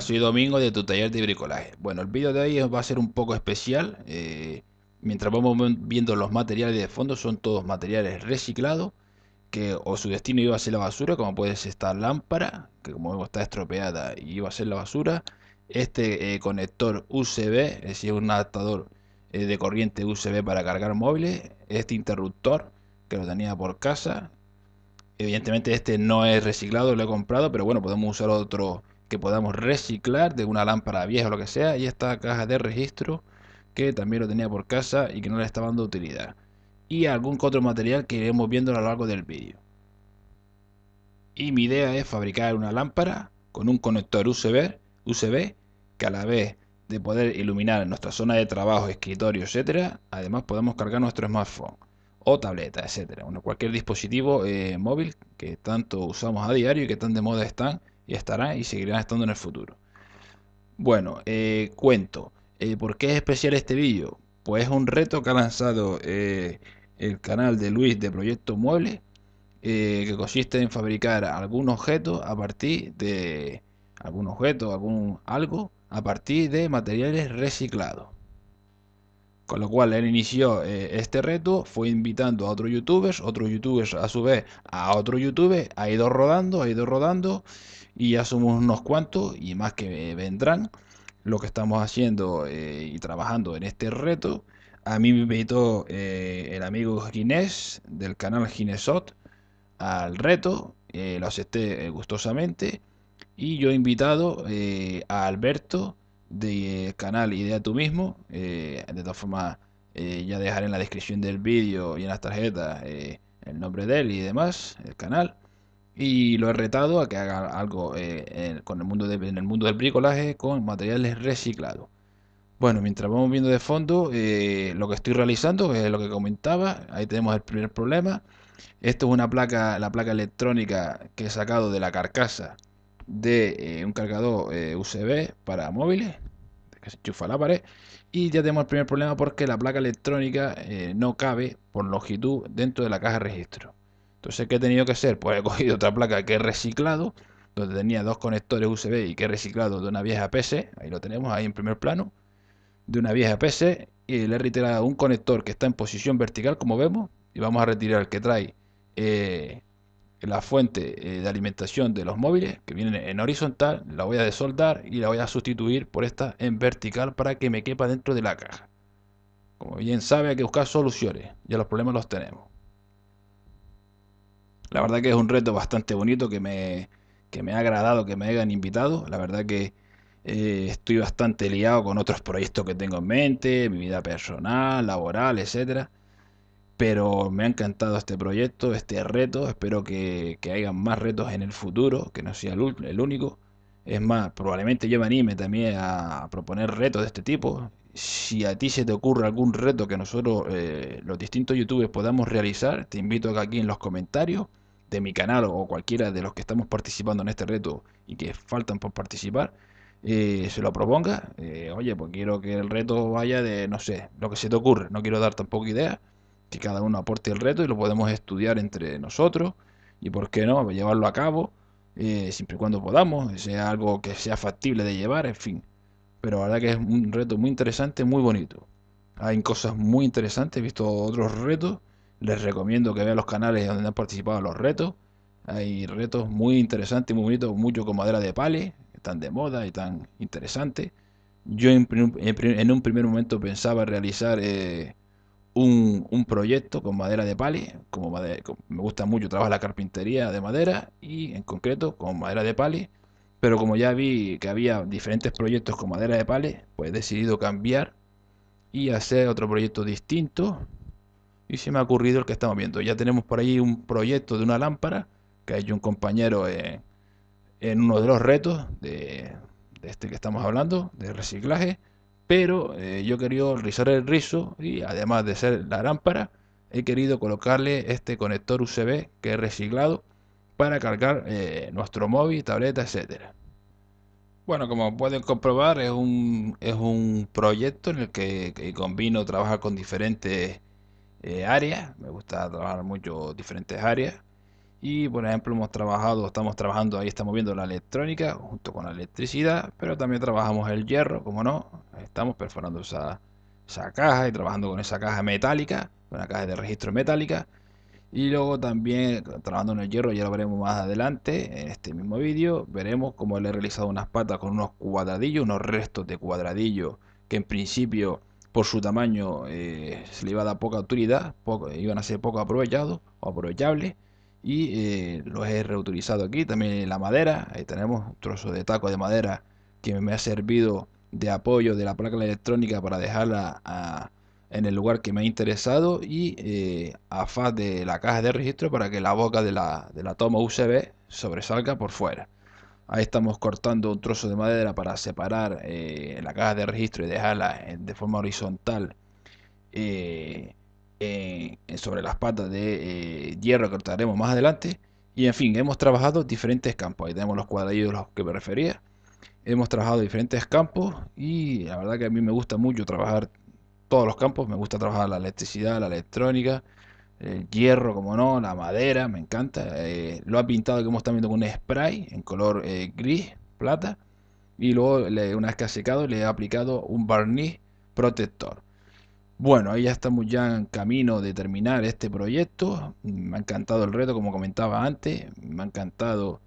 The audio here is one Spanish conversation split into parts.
soy Domingo de tu taller de bricolaje. Bueno, el vídeo de hoy va a ser un poco especial. Eh, mientras vamos viendo los materiales de fondo, son todos materiales reciclados, que o su destino iba a ser la basura, como puede ser esta lámpara, que como vemos está estropeada y iba a ser la basura. Este eh, conector USB, es decir, un adaptador eh, de corriente USB para cargar móviles. Este interruptor, que lo tenía por casa. Evidentemente este no es reciclado, lo he comprado, pero bueno, podemos usar otro que podamos reciclar de una lámpara vieja o lo que sea y esta caja de registro que también lo tenía por casa y que no le estaba dando utilidad y algún otro material que iremos viendo a lo largo del vídeo y mi idea es fabricar una lámpara con un conector USB, USB que a la vez de poder iluminar nuestra zona de trabajo, escritorio, etcétera, además podemos cargar nuestro smartphone o tableta, etcétera, cualquier dispositivo eh, móvil que tanto usamos a diario y que tan de moda están y estará y seguirán estando en el futuro. Bueno, eh, cuento. Eh, ¿Por qué es especial este vídeo? Pues es un reto que ha lanzado eh, el canal de Luis de Proyecto Mueble, que consiste en fabricar algún objeto a partir de algún objeto, algún algo a partir de materiales reciclados. Con lo cual él inició eh, este reto, fue invitando a otros youtubers, otros youtubers a su vez a otros youtubers, ha ido rodando, ha ido rodando y ya somos unos cuantos y más que eh, vendrán lo que estamos haciendo eh, y trabajando en este reto. A mí me invitó el amigo Ginés del canal Ginesot al reto, lo acepté gustosamente y yo he invitado a Alberto de canal Idea tú mismo. Eh, de todas formas, eh, ya dejaré en la descripción del vídeo y en las tarjetas eh, el nombre de él y demás, el canal. Y lo he retado a que haga algo con el mundo en el mundo del bricolaje con materiales reciclados. Bueno, mientras vamos viendo de fondo lo que estoy realizando, es lo que comentaba, ahí tenemos el primer problema. Esto es una placa, la placa electrónica que he sacado de la carcasa de eh, un cargador eh, USB para móviles que se enchufa la pared y ya tenemos el primer problema porque la placa electrónica eh, no cabe por longitud dentro de la caja registro entonces ¿qué he tenido que hacer? pues he cogido otra placa que he reciclado donde tenía dos conectores USB y que he reciclado de una vieja PC ahí lo tenemos ahí en primer plano de una vieja PC y le he retirado un conector que está en posición vertical como vemos y vamos a retirar el que trae la fuente eh, de alimentación de los móviles que vienen en horizontal, la voy a desoldar y la voy a sustituir por esta en vertical para que me quepa dentro de la caja. Como bien sabe hay que buscar soluciones, ya los problemas los tenemos. La verdad que es un reto bastante bonito que me, ha agradado que me hayan invitado. La verdad que eh, estoy bastante liado con otros proyectos que tengo en mente, mi vida personal, laboral, etcétera pero me ha encantado este proyecto, este reto. Espero que, que haya más retos en el futuro, que no sea el, único. Es más, probablemente yo me anime también a proponer retos de este tipo. Si a ti se te ocurre algún reto que nosotros, eh, los distintos youtubers, podamos realizar, te invito a que aquí en los comentarios de mi canal o cualquiera de los que estamos participando en este reto y que faltan por participar, eh, se lo proponga. Eh, oye, pues quiero que el reto vaya de, no sé, lo que se te ocurre. No quiero dar tampoco idea cada uno aporte el reto y lo podemos estudiar entre nosotros y, ¿por qué no?, llevarlo a cabo eh, siempre y cuando podamos, sea algo que sea factible de llevar, en fin. Pero la verdad que es un reto muy interesante, muy bonito. Hay cosas muy interesantes, he visto otros retos. Les recomiendo que vean los canales donde han participado los retos. Hay retos muy interesantes, muy bonitos, mucho con madera de pale, tan están de moda y tan interesantes. Yo en, un primer momento pensaba realizar eh, un, proyecto con madera de pali, como me gusta mucho trabajar la carpintería de madera y en concreto con madera de pali, pero como ya vi que había diferentes proyectos con madera de pali, pues he decidido cambiar y hacer otro proyecto distinto y se me ha ocurrido el que estamos viendo. Ya tenemos por ahí un proyecto de una lámpara que ha hecho un compañero en, uno de los retos de este que estamos hablando, de reciclaje pero eh, yo quería querido rizar el rizo y además de ser la lámpara, he querido colocarle este conector USB que he reciclado para cargar eh, nuestro móvil, tableta, etcétera. Bueno, como pueden comprobar, es un, proyecto en el que, combino trabajar con diferentes eh, áreas. Me gusta trabajar mucho diferentes áreas. Y por ejemplo hemos trabajado, estamos trabajando, ahí estamos viendo la electrónica junto con la electricidad, pero también trabajamos el hierro, como no, estamos perforando esa, esa caja y trabajando con esa caja metálica, una caja de registro metálica. Y luego también trabajando en el hierro, ya lo veremos más adelante en este mismo vídeo, veremos cómo le he realizado unas patas con unos cuadradillos, unos restos de cuadradillos que en principio por su tamaño eh, se le iba a dar poca utilidad, iban a ser poco aprovechados o aprovechables y eh, lo he reutilizado aquí. También la madera, ahí tenemos un trozo de taco de madera que me ha servido de apoyo de la placa electrónica para dejarla ah, en el lugar que me ha interesado y eh, a faz de la caja de registro para que la boca de la, toma USB sobresalga por fuera. Ahí estamos cortando un trozo de madera para separar eh, la caja de registro y dejarla eh, de forma horizontal eh, eh, sobre las patas de eh, hierro que trataremos más adelante. Y en fin, hemos trabajado diferentes campos. Ahí tenemos los cuadrillos a los que me refería. Hemos trabajado diferentes campos y la verdad que a mí me gusta mucho trabajar todos los campos. Me gusta trabajar la electricidad, la electrónica, el hierro, como no, la madera, me encanta. lo ha pintado que hemos viendo con un spray en color gris, plata. Y luego, una vez que ha secado, le he aplicado un barniz protector. Bueno, ahí ya estamos ya en camino de terminar este proyecto. Mm, me ha encantado el reto, como comentaba antes. Me ha encantado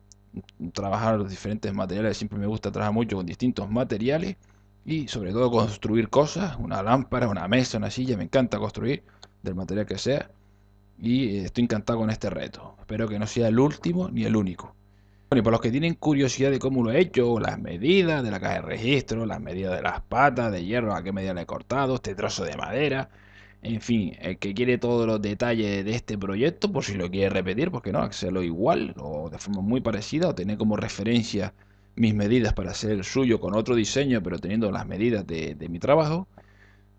trabajar los diferentes materiales. Siempre me gusta trabajar mucho con distintos materiales. Y sobre todo construir cosas. Una lámpara, una mesa, una silla. Me encanta construir del material que sea. Y eh, estoy encantado con este reto. Espero que no sea el último ni el único. Bueno, y para los que tienen curiosidad de cómo lo he hecho, las medidas de la caja de registro, las medidas de las patas, de hierro, a qué medida le he cortado, este trozo de madera, en fin, el que quiere todos los detalles de este proyecto, por si lo quiere repetir, porque no, hacerlo igual o de forma muy parecida, o tener como referencia mis medidas para hacer el suyo con otro diseño, pero teniendo las medidas de, mi trabajo.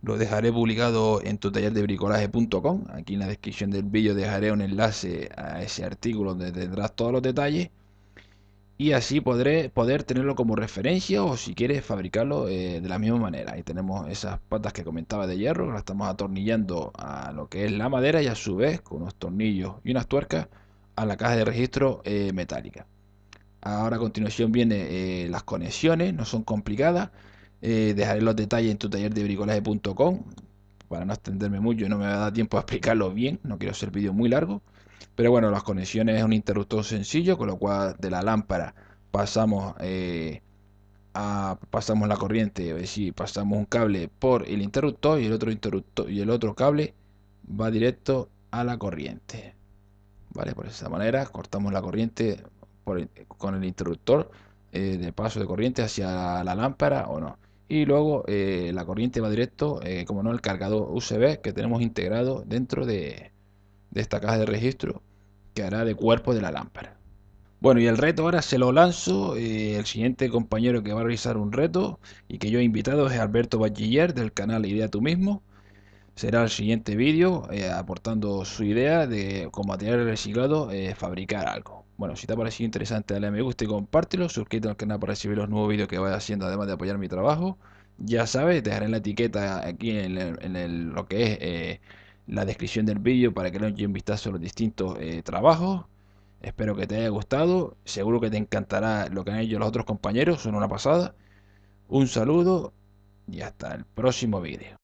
Lo dejaré publicado en tu taller de bricolaje.com. Aquí en la descripción del vídeo dejaré un enlace a ese artículo donde tendrás todos los detalles y así podré poder tenerlo como referencia o si quieres fabricarlo eh, de la misma manera. Ahí tenemos esas patas que comentaba de hierro, las estamos atornillando a lo que es la madera y a su vez con unos tornillos y unas tuercas a la caja de registro eh, metálica. Ahora a continuación vienen eh, las conexiones, no son complicadas. dejaré los detalles en tu taller de bricolaje.com para no extenderme mucho, no me va a dar tiempo a explicarlo bien, no quiero hacer vídeo muy largo. Pero bueno, las conexiones es un interruptor sencillo, con lo cual de la lámpara pasamos, eh, pasamos la corriente, es decir, pasamos un cable por el interruptor y el otro interruptor y el otro cable va directo a la corriente. Vale, por esa manera cortamos la corriente con el interruptor eh, de paso de corriente hacia la, lámpara o no. Y luego eh, la corriente va directo, como no, el cargador USB que tenemos integrado dentro de, de esta caja de registro que hará de cuerpo de la lámpara. Bueno, y el reto ahora se lo lanzo. Eh, el siguiente compañero que va a realizar un reto y que yo he invitado es Alberto Bachiller del canal Idea Tú Mismo. Será el siguiente vídeo eh, aportando su idea de con material reciclado eh, fabricar algo. Bueno, si te ha parecido interesante dale a me gusta y compártelo. Suscríbete al canal para recibir los nuevos vídeos que vaya haciendo además de apoyar mi trabajo. Ya sabes, dejaré en la etiqueta aquí en, lo que es la descripción del vídeo para que le echen un vistazo a los distintos eh, trabajos. Espero que te haya gustado, seguro que te encantará lo que han hecho los otros compañeros, son una pasada. Un saludo y hasta el próximo vídeo.